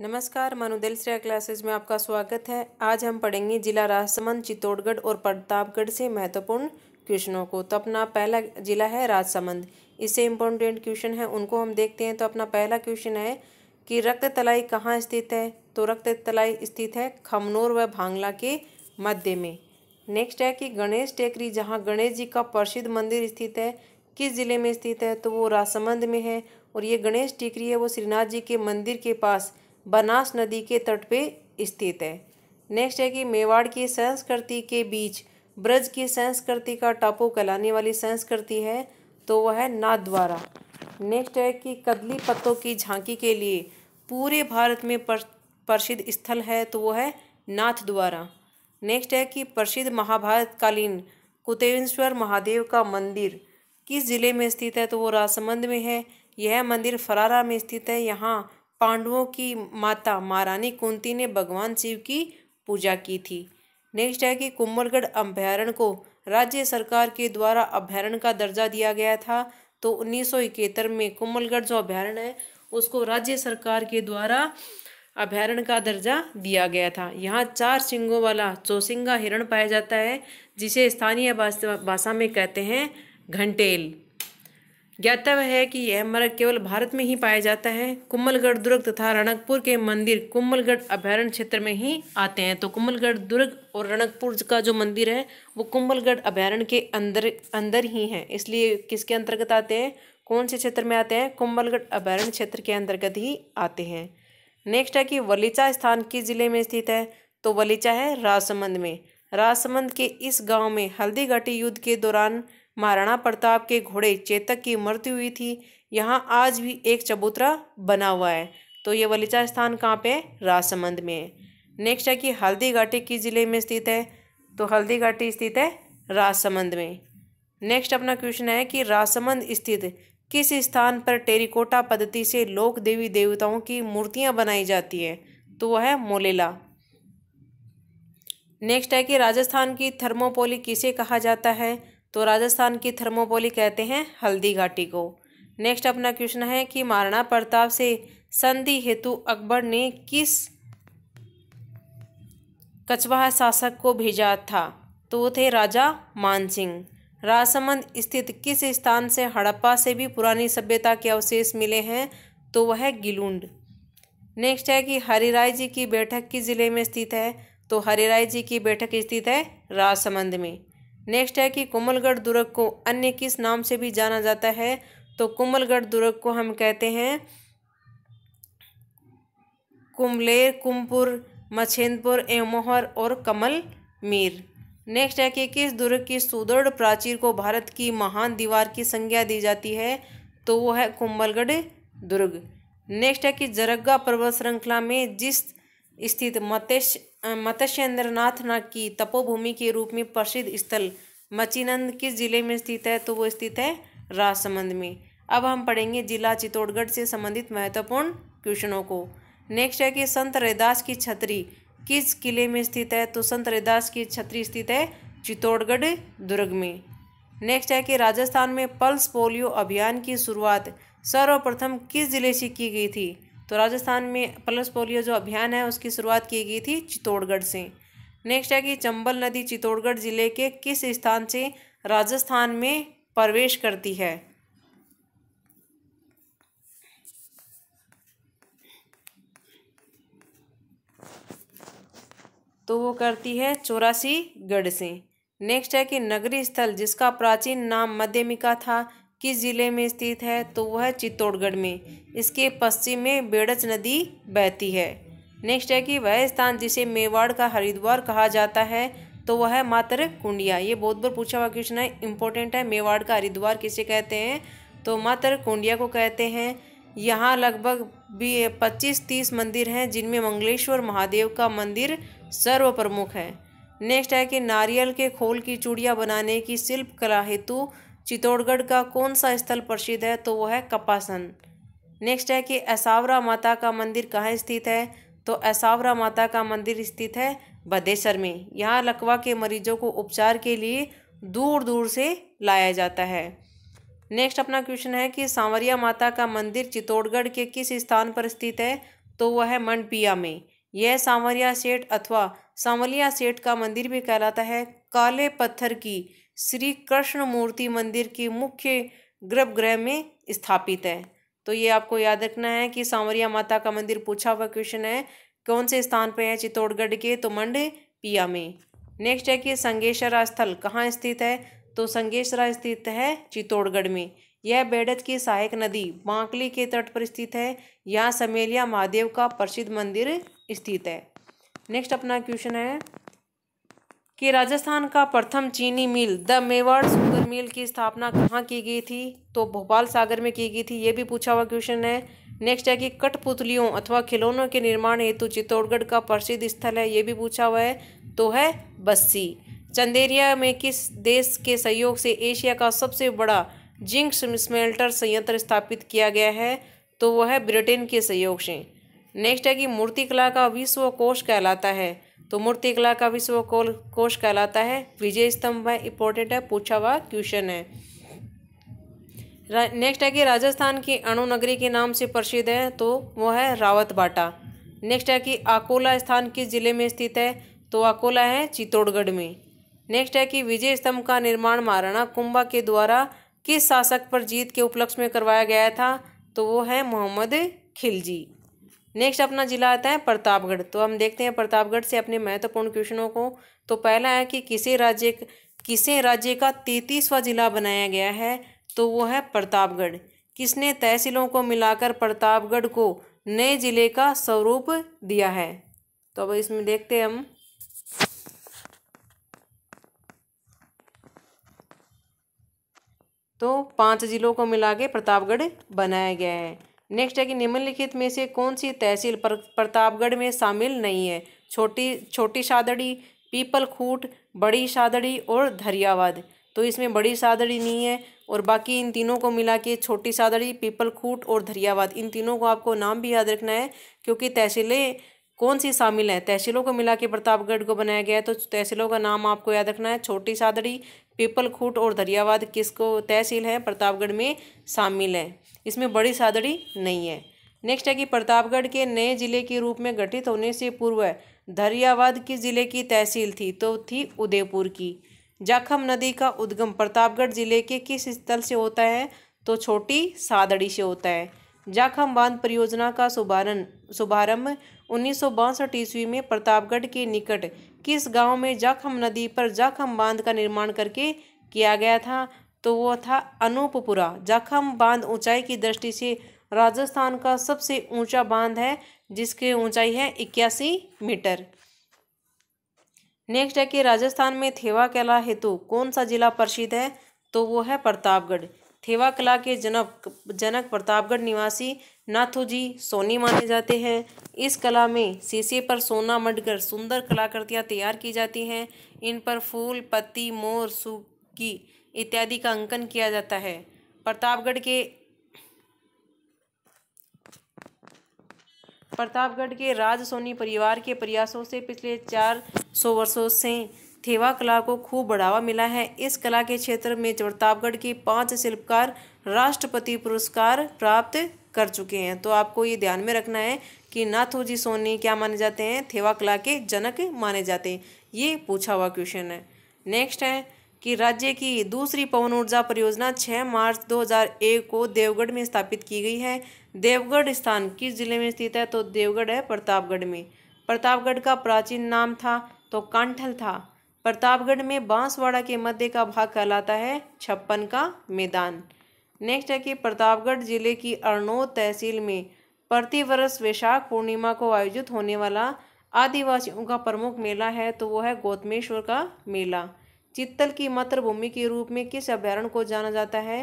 नमस्कार मनुदेल श्रेया क्लासेस में आपका स्वागत है आज हम पढ़ेंगे जिला राजसमंद चित्तौड़गढ़ और प्रतापगढ़ से महत्वपूर्ण क्वेश्चनों को तो अपना पहला जिला है राजसमंद इससे इम्पोर्टेंट क्वेश्चन है उनको हम देखते हैं तो अपना पहला क्वेश्चन है कि रक्त तलाई कहाँ स्थित है तो रक्त तलाई स्थित है खमनोर व भांगला के मध्य में नेक्स्ट है कि गणेश टेकरी जहाँ गणेश जी का प्रसिद्ध मंदिर स्थित है किस ज़िले में स्थित है तो वो राजसमंद में है और ये गणेश टेकरी है वो श्रीनाथ जी के मंदिर के पास बनास नदी के तट पे स्थित है नेक्स्ट है कि मेवाड़ की संस्कृति के बीच ब्रज की संस्कृति का टापू कहलाने वाली संस्कृति है तो वह है नाथद्वारा नेक्स्ट है कि कदली पत्तों की झांकी के लिए पूरे भारत में प्रसिद्ध स्थल है तो वो है नाथद्वारा नेक्स्ट है कि प्रसिद्ध महाभारतकालीन कुतेवेश्वर महादेव का मंदिर किस ज़िले में स्थित है तो वो राजसमंद में है यह मंदिर फरारा में स्थित है यहाँ पांडवों की माता महारानी कुंती ने भगवान शिव की पूजा की थी नेक्स्ट है कि कुंभलगढ़ अभ्यारण्य को राज्य सरकार के द्वारा अभ्यारण्य का दर्जा दिया गया था तो उन्नीस में कुंभलगढ़ जो अभ्यारण्य है उसको राज्य सरकार के द्वारा अभ्यारण्य का दर्जा दिया गया था यहाँ चार सिंगों वाला चौसिंगा हिरण पाया जाता है जिसे स्थानीय भाषा में कहते हैं घंटेल ज्ञातव्य है कि यह मृग केवल भारत में ही पाया जाता है कुम्भलगढ़ दुर्ग तथा रणकपुर के मंदिर कुम्भलगढ़ अभ्यारण्य क्षेत्र में ही आते हैं तो कुम्भलगढ़ दुर्ग और रणकपुर का जो मंदिर है वो कुम्भलगढ़ अभ्यारण्य के अंदर अंदर ही है इसलिए किसके अंतर्गत आते हैं कौन से क्षेत्र में आते हैं कुम्भलगढ़ अभ्यारण्य क्षेत्र के अंतर्गत ही आते हैं नेक्स्ट है कि वलीचा स्थान किस जिले में स्थित है तो वलीचा है राजसमंद में राजसमंद के इस गांव में हल्दीघाटी युद्ध के दौरान महाराणा प्रताप के घोड़े चेतक की मृत्यु हुई थी यहाँ आज भी एक चबूतरा बना हुआ है तो ये वलीचा स्थान कहाँ पे राजसमंद में है नेक्स्ट है कि हल्दी घाटी किस ज़िले में स्थित है तो हल्दी घाटी स्थित है राजसमंद में नेक्स्ट अपना क्वेश्चन है कि राजसमंद स्थित किस स्थान पर टेरिकोटा पद्धति से लोक देवी देवताओं की मूर्तियाँ बनाई जाती हैं तो वह है मोलेला नेक्स्ट है कि राजस्थान की थर्मोपोली किसे कहा जाता है तो राजस्थान की थर्मोपोली कहते हैं हल्दी घाटी को नेक्स्ट अपना क्वेश्चन है कि महाराणा प्रताप से संधि हेतु अकबर ने किस कछवाहा शासक को भेजा था तो वो थे राजा मानसिंह राजसमंद स्थित किस स्थान से हड़प्पा से भी पुरानी सभ्यता के अवशेष मिले हैं तो वह है गिलुंड नेक्स्ट है कि हरिराय जी की बैठक किस जिले में स्थित है तो हरिराय जी की बैठक स्थित है राजसमंद में नेक्स्ट है कि कोमलगढ़ दुर्ग को अन्य किस नाम से भी जाना जाता है तो कुमलगढ़ दुर्ग को हम कहते हैं कुमलेर कुमपुर मछेंदपुर एमोहर और कमल मीर नेक्स्ट है कि किस दुर्ग की सुदृढ़ प्राचीर को भारत की महान दीवार की संज्ञा दी जाती है तो वो है कुंभलगढ़ दुर्ग नेक्स्ट है कि जरग्गा पर्वत श्रृंखला में जिस स्थित मत्स्य मत्स्येंद्रनाथ की तपोभूमि के रूप में प्रसिद्ध स्थल मचीनंद किस जिले में स्थित है तो वो स्थित है राजसमंद में अब हम पढ़ेंगे जिला चित्तौड़गढ़ से संबंधित महत्वपूर्ण क्वेश्चनों को नेक्स्ट है कि संत रैदास की छतरी किस किले में स्थित है तो संत रैदास की छतरी स्थित है चित्तौड़गढ़ दुर्ग में नेक्स्ट है कि राजस्थान में पल्स पोलियो अभियान की शुरुआत सर्वप्रथम किस जिले से की गई थी तो राजस्थान में प्लस पोलियो जो अभियान है उसकी शुरुआत की गई थी चित्तौड़गढ़ से नेक्स्ट है कि चंबल नदी चित्तौड़गढ़ जिले के किस स्थान से राजस्थान में प्रवेश करती है तो वो करती है चौरासी गढ़ से नेक्स्ट है कि नगरी स्थल जिसका प्राचीन नाम मध्यमिका था किस ज़िले में स्थित है तो वह चित्तौड़गढ़ में इसके पश्चिम में बेड़च नदी बहती है नेक्स्ट है कि वह स्थान जिसे मेवाड़ का हरिद्वार कहा जाता है तो वह है मात्र कुंडिया ये बहुत बार पूछा हुआ क्वेश्चन है इंपॉर्टेंट है मेवाड़ का हरिद्वार किसे कहते हैं तो मात्र कुंडिया को कहते हैं यहाँ लगभग भी पच्चीस तीस मंदिर हैं जिनमें मंगलेश्वर महादेव का मंदिर सर्व प्रमुख है नेक्स्ट है कि नारियल के खोल की चूड़ियाँ बनाने की शिल्प कला हेतु चित्तौड़गढ़ का कौन सा स्थल प्रसिद्ध है तो वो है कपासन नेक्स्ट है कि ऐसावरा माता का मंदिर कहाँ स्थित है तो ऐसावरा माता का मंदिर स्थित है बदेसर में यहाँ लकवा के मरीजों को उपचार के लिए दूर दूर से लाया जाता है नेक्स्ट अपना क्वेश्चन है कि सांवरिया माता का मंदिर चित्तौड़गढ़ के किस स्थान पर स्थित है तो वह है मंडपिया में यह सांवरिया सेठ अथवा सांवलिया सेठ का मंदिर भी कहलाता है काले पत्थर की श्री कृष्ण मूर्ति मंदिर की मुख्य गर्भगृह में स्थापित है तो ये आपको याद रखना है कि सांवरिया माता का मंदिर पूछा हुआ क्वेश्चन है कौन से स्थान पर है चित्तौड़गढ़ के तो मंड पिया में नेक्स्ट है कि संगेश्वरा स्थल कहाँ स्थित है तो संगेश्वरा स्थित है चित्तौड़गढ़ में यह बेडत की सहायक नदी बांकली के तट पर स्थित है यहाँ समेलिया महादेव का प्रसिद्ध मंदिर स्थित है नेक्स्ट अपना क्वेश्चन है कि राजस्थान का प्रथम चीनी mill the Mewar sugar mill की स्थापना कहाँ की गई थी तो भोपाल सागर में की गई थी ये भी पूछा हुआ क्वेश्चन है नेक्स्ट है कि कठपुतलियों अथवा खिलौनों के निर्माण हेतु चित्तौड़गढ़ का प्रसिद्ध स्थल है ये भी पूछा हुआ है तो है बस्सी चंदेरिया में किस देश के सहयोग से एशिया का सबसे बड़ा जिंक स्मेल्टर संयंत्र स्थापित किया गया है तो वह है ब्रिटेन के सहयोग से नेक्स्ट है कि मूर्तिकला का विश्व कोश कहलाता है तो मूर्ति कला का विश्व कोश कहलाता है विजय स्तंभ है इंपॉर्टेंट है पूछा हुआ क्वेश्चन है नेक्स्ट है कि राजस्थान की अणु नगरी के नाम से प्रसिद्ध है तो वो है रावत बाटा नेक्स्ट है कि अकोला स्थान किस जिले में स्थित है तो अकोला है चित्तौड़गढ़ में नेक्स्ट है कि विजय स्तंभ का निर्माण महाराणा कुंभा के द्वारा किस शासक पर जीत के उपलक्ष्य में करवाया गया था तो वो है मोहम्मद खिलजी नेक्स्ट अपना जिला आता है प्रतापगढ़ तो हम देखते हैं प्रतापगढ़ से अपने महत्वपूर्ण क्वेश्चनों को तो पहला है कि किसे राज्य किसे राज्य का तैतीसवा जिला बनाया गया है तो वो है प्रतापगढ़ किसने तहसीलों को मिलाकर प्रतापगढ़ को नए जिले का स्वरूप दिया है तो अब इसमें देखते हैं हम तो पांच जिलों को मिला के प्रतापगढ़ बनाया गया है नेक्स्ट है कि निम्नलिखित में से कौन सी तहसील प्रतापगढ़ में शामिल नहीं है छोटी छोटी सादड़ी पीपल खूट बड़ी सादड़ी और धरियावाद तो इसमें बड़ी सादड़ी नहीं है और बाकी इन तीनों को मिला के छोटी सादड़ी पीपल खूट और धरियावाद इन तीनों को आपको नाम भी याद रखना है क्योंकि तहसीलें कौन सी शामिल हैं तहसीलों को मिला के प्रतापगढ़ को बनाया गया है तो तहसीलों का नाम आपको याद रखना है छोटी सादड़ी पीपल खूट और धरियावाद किसको तहसील है प्रतापगढ़ में शामिल है इसमें बड़ी सादड़ी नहीं है नेक्स्ट है कि प्रतापगढ़ के नए जिले के रूप में गठित होने से पूर्व धरियावाद किस जिले की तहसील थी तो थी उदयपुर की जाखम नदी का उद्गम प्रतापगढ़ जिले के किस स्थल से होता है तो छोटी सादड़ी से होता है जाखम बांध परियोजना का शुभारंभ शुभारंभ उन्नीस ईस्वी में प्रतापगढ़ के निकट किस गांव में जाखम नदी पर जाखम बांध का निर्माण करके किया गया था तो वो था अनूपपुरा जखम बांध ऊंचाई की दृष्टि से राजस्थान का सबसे ऊंचा बांध है जिसकी ऊंचाई है इक्यासी मीटर नेक्स्ट है कि राजस्थान में थेवा कला हेतु कौन सा जिला प्रसिद्ध है तो वो है प्रतापगढ़ थेवा कला के जनक जनक प्रतापगढ़ निवासी नाथुजी सोनी माने जाते हैं इस कला में शीशे पर सोना मडकर सुंदर कलाकृतियाँ तैयार की जाती हैं इन पर फूल पत्ती मोर सूखी इत्यादि का अंकन किया जाता है प्रतापगढ़ के प्रतापगढ़ के राज सोनी परिवार के प्रयासों से पिछले चार सौ वर्षों से थेवा कला को खूब बढ़ावा मिला है इस कला के क्षेत्र में प्रतापगढ़ के पांच शिल्पकार राष्ट्रपति पुरस्कार प्राप्त कर चुके हैं तो आपको ये ध्यान में रखना है कि नाथोजी तो सोनी क्या माने जाते हैं थेवा कला के जनक माने जाते हैं ये पूछा हुआ क्वेश्चन है नेक्स्ट है कि राज्य की दूसरी पवन ऊर्जा परियोजना 6 मार्च 2001 को देवगढ़ में स्थापित की गई है देवगढ़ स्थान किस जिले में स्थित है तो देवगढ़ है प्रतापगढ़ में प्रतापगढ़ का प्राचीन नाम था तो कांठल था प्रतापगढ़ में बांसवाड़ा के मध्य का भाग कहलाता है छप्पन का मैदान नेक्स्ट है कि प्रतापगढ़ जिले की अरनोद तहसील में प्रतिवर्ष वैशाख पूर्णिमा को आयोजित होने वाला आदिवासियों का प्रमुख मेला है तो वो है गौतमेश्वर का मेला चित्तल की मातृभूमि के रूप में किस अभ्यारण्य को जाना जाता है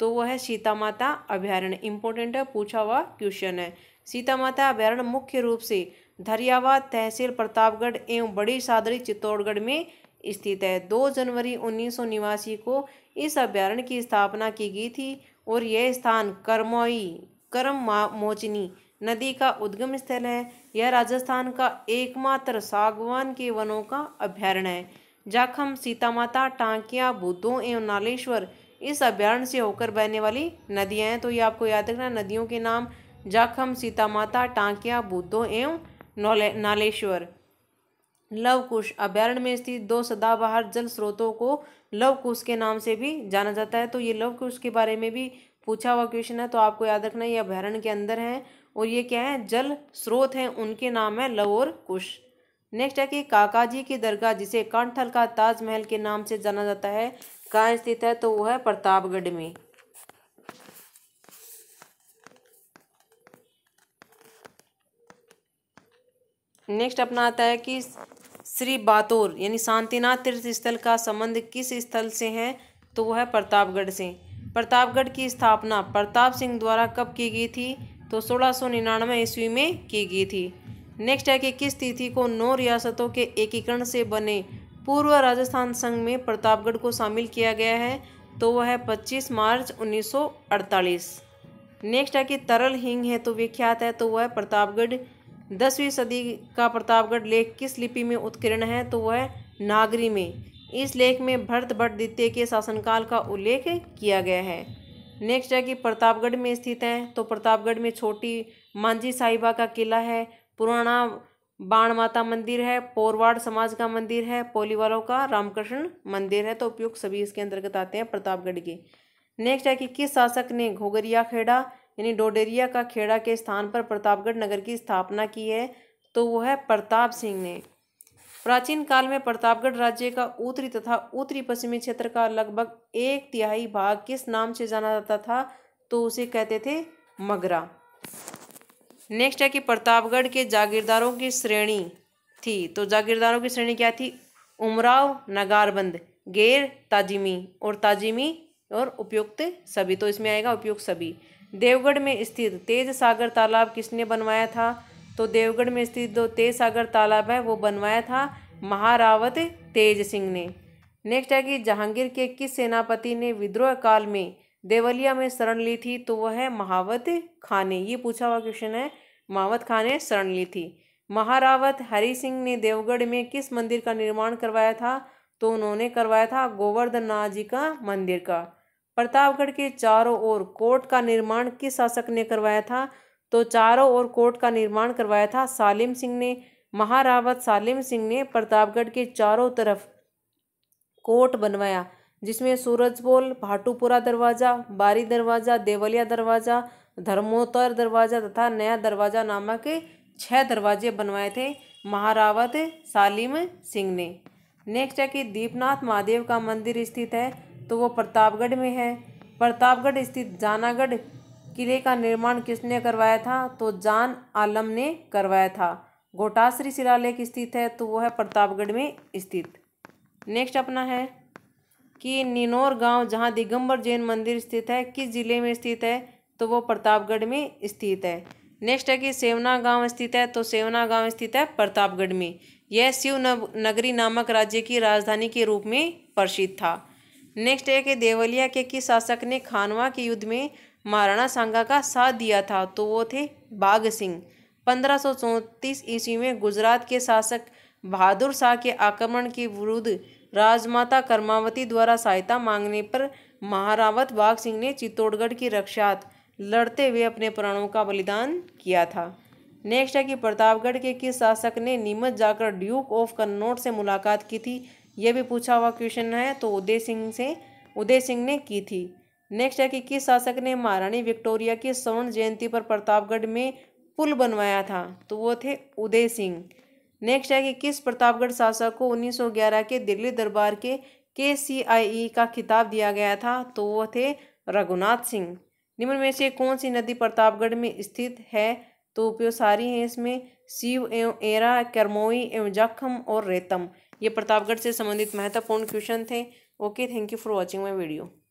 तो वह है सीता माता अभ्यारण्य इंपॉर्टेंट है पूछा हुआ क्वेश्चन है सीता माता अभ्यारण्य मुख्य रूप से धरियावाद तहसील प्रतापगढ़ एवं बड़ी सादरी चित्तौड़गढ़ में स्थित है दो जनवरी उन्नीस को इस अभ्यारण्य की स्थापना की गई थी और यह स्थान करमोई करम मोचनी नदी का उद्गम स्थल है यह राजस्थान का एकमात्र सागवान के वनों का अभ्यारण्य है जाखम सीता माता टांकिया भूतों एवं नालेश्वर इस अभ्यारण्य से होकर बहने वाली नदियाँ हैं तो ये आपको याद रखना नदियों के नाम जाखम सीता माता टांकिया भूतों एवं नालेश्वर लवकुश अभ्यारण्य में स्थित दो सदाबहार जल स्रोतों को लवकुश के नाम से भी जाना जाता है तो ये लवकुश के बारे में भी पूछा हुआ क्वेश्चन है तो आपको याद रखना ये अभ्यारण्य के अंदर हैं और ये क्या है जल स्रोत हैं उनके नाम है लव और कुश नेक्स्ट है कि काकाजी की दरगाह जिसे कांठल का ताजमहल के नाम से जाना जाता है कहाँ स्थित है तो वो है प्रतापगढ़ में नेक्स्ट अपना आता है कि श्री बातोर यानी शांतिनाथ तीर्थ स्थल का संबंध किस स्थल से है तो वो है प्रतापगढ़ से प्रतापगढ़ की स्थापना प्रताप सिंह द्वारा कब की गई थी तो सोलह सौ निन्यानवे ईस्वी में की गई थी नेक्स्ट है कि किस तिथि को नौ रियासतों के एकीकरण से बने पूर्व राजस्थान संघ में प्रतापगढ़ को शामिल किया गया है तो वह है पच्चीस मार्च उन्नीस नेक्स्ट है कि तरल हिंग है तो विख्यात है तो वह प्रतापगढ़ दसवीं सदी का प्रतापगढ़ लेख किस लिपि में उत्कीर्ण है तो वह नागरी में इस लेख में भरत भट्ट द्वितीय के शासनकाल का उल्लेख किया गया है नेक्स्ट है कि प्रतापगढ़ में स्थित है तो प्रतापगढ़ में छोटी मांझी साहिबा का किला है पुराना बाण माता मंदिर है पोरवाड़ समाज का मंदिर है पोलीवालों का रामकृष्ण मंदिर है तो उपयुक्त सभी इसके अंतर्गत आते हैं प्रतापगढ़ के नेक्स्ट है कि किस शासक ने घोगरिया खेड़ा यानी डोडेरिया का खेड़ा के स्थान पर प्रतापगढ़ नगर की स्थापना की है तो वो है प्रताप सिंह ने प्राचीन काल में प्रतापगढ़ राज्य का उत्तरी तथा उत्तरी पश्चिमी क्षेत्र का लगभग एक तिहाई भाग किस नाम से जाना जाता था तो उसे कहते थे मगरा नेक्स्ट है कि प्रतापगढ़ के जागीरदारों की श्रेणी थी तो जागीरदारों की श्रेणी क्या थी उमराव नगारबंद गैर ताजिमी और ताजिमी और उपयुक्त सभी तो इसमें आएगा उपयुक्त सभी देवगढ़ में स्थित तेज सागर तालाब किसने बनवाया था तो देवगढ़ में स्थित जो तेज सागर तालाब है वो बनवाया था महारावत तेज सिंह ने नेक्स्ट है कि जहांगीर के किस सेनापति ने विद्रोह काल में देवलिया में शरण ली थी तो वह है महावत खाने ये पूछा हुआ क्वेश्चन है महावत खाने शरण ली थी महारावत हरि सिंह ने देवगढ़ में किस मंदिर का निर्माण करवाया था तो उन्होंने करवाया था गोवर्धननाथ जी का मंदिर का प्रतापगढ़ के चारों ओर कोर्ट का निर्माण किस शासक ने करवाया था तो चारों ओर कोर्ट का निर्माण करवाया था सालिम सिंह ने महारावत सालिम सिंह ने प्रतापगढ़ के चारों तरफ कोर्ट बनवाया जिसमें सूरजपोल भाटूपुरा दरवाज़ा बारी दरवाज़ा देवलिया दरवाज़ा धर्मोत्तर दरवाज़ा तथा नया दरवाज़ा नामक छह दरवाजे बनवाए थे महारावत सालिम सिंह ने नेक्स्ट है कि दीपनाथ महादेव का मंदिर स्थित है तो वो प्रतापगढ़ में है प्रतापगढ़ स्थित जानागढ़ किले का निर्माण किसने करवाया था तो जान आलम ने करवाया था घोटाश्री शिलालेख स्थित है तो वो है प्रतापगढ़ में स्थित नेक्स्ट अपना है कि निनौर गांव जहां दिगंबर जैन मंदिर स्थित है किस ज़िले में स्थित है तो वो प्रतापगढ़ में स्थित है नेक्स्ट है कि सेवना गांव स्थित है तो सेवना गांव स्थित है प्रतापगढ़ में यह शिव नगरी नामक राज्य की राजधानी के रूप में प्रसिद्ध था नेक्स्ट है कि देवलिया के किस शासक ने खानवा के युद्ध में महाराणा सांगा का साथ दिया था तो वो थे बाघ सिंह पंद्रह सौ ईस्वी में गुजरात के शासक बहादुर शाह के आक्रमण के विरुद्ध राजमाता कर्मावती द्वारा सहायता मांगने पर महारावत बाघ सिंह ने चित्तौड़गढ़ की रक्षा लड़ते हुए अपने प्राणों का बलिदान किया था नेक्स्ट है कि प्रतापगढ़ के किस शासक ने नीमच जाकर ड्यूक ऑफ कन्नौट से मुलाकात की थी यह भी पूछा हुआ क्वेश्चन है तो उदय सिंह से उदय सिंह ने की थी नेक्स्ट है कि किस शासक ने महारानी विक्टोरिया की स्वर्ण जयंती पर प्रतापगढ़ में पुल बनवाया था तो वो थे उदय सिंह नेक्स्ट है कि किस प्रतापगढ़ शासक को 1911 के दिल्ली दरबार के के सी आई ई का खिताब दिया गया था तो वो थे रघुनाथ सिंह निम्न में से कौन सी नदी प्रतापगढ़ में स्थित है तो उपयोग सारी हैं इसमें शिव एवं एरा करमोई एवं जखम और रेतम ये प्रतापगढ़ से संबंधित महत्वपूर्ण क्वेश्चन थे okay thank you for watching my video